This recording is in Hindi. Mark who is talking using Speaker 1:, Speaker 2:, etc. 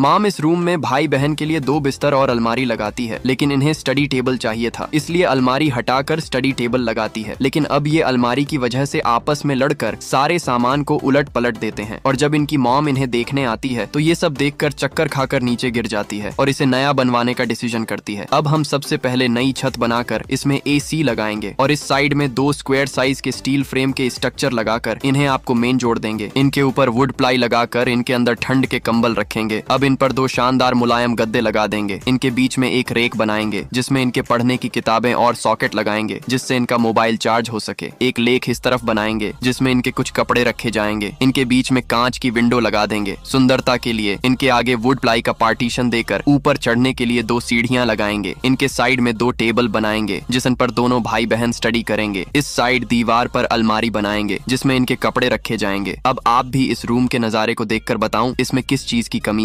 Speaker 1: माम इस रूम में भाई बहन के लिए दो बिस्तर और अलमारी लगाती है लेकिन इन्हें स्टडी टेबल चाहिए था इसलिए अलमारी हटाकर स्टडी टेबल लगाती है लेकिन अब ये अलमारी की वजह से आपस में लड़कर सारे सामान को उलट पलट देते हैं और जब इनकी मॉम इन्हें देखने आती है तो ये सब देखकर चक्कर खाकर नीचे गिर जाती है और इसे नया बनवाने का डिसीजन करती है अब हम सबसे पहले नई छत बनाकर इसमें ए लगाएंगे और इस साइड में दो स्क्वेयर साइज के स्टील फ्रेम के स्ट्रक्चर लगाकर इन्हें आपको मेन जोड़ देंगे इनके ऊपर वुड प्लाई लगाकर इनके अंदर ठंड के कम्बल रखेंगे अब इन पर दो शानदार मुलायम गद्दे लगा देंगे इनके बीच में एक रेक बनाएंगे जिसमें इनके पढ़ने की किताबें और सॉकेट लगाएंगे जिससे इनका मोबाइल चार्ज हो सके एक लेख इस तरफ बनाएंगे जिसमें इनके कुछ कपड़े रखे जाएंगे इनके बीच में कांच की विंडो लगा देंगे सुंदरता के लिए इनके आगे वुड प्लाई का पार्टीशन देकर ऊपर चढ़ने के लिए दो सीढ़ियां लगाएंगे इनके साइड में दो टेबल बनाएंगे जिस पर दोनों भाई बहन स्टडी करेंगे इस साइड दीवार पर अलमारी बनाएंगे जिसमें इनके कपड़े रखे जाएंगे अब आप भी इस रूम के नजारे को देखकर बताऊं इसमें किस चीज की कमी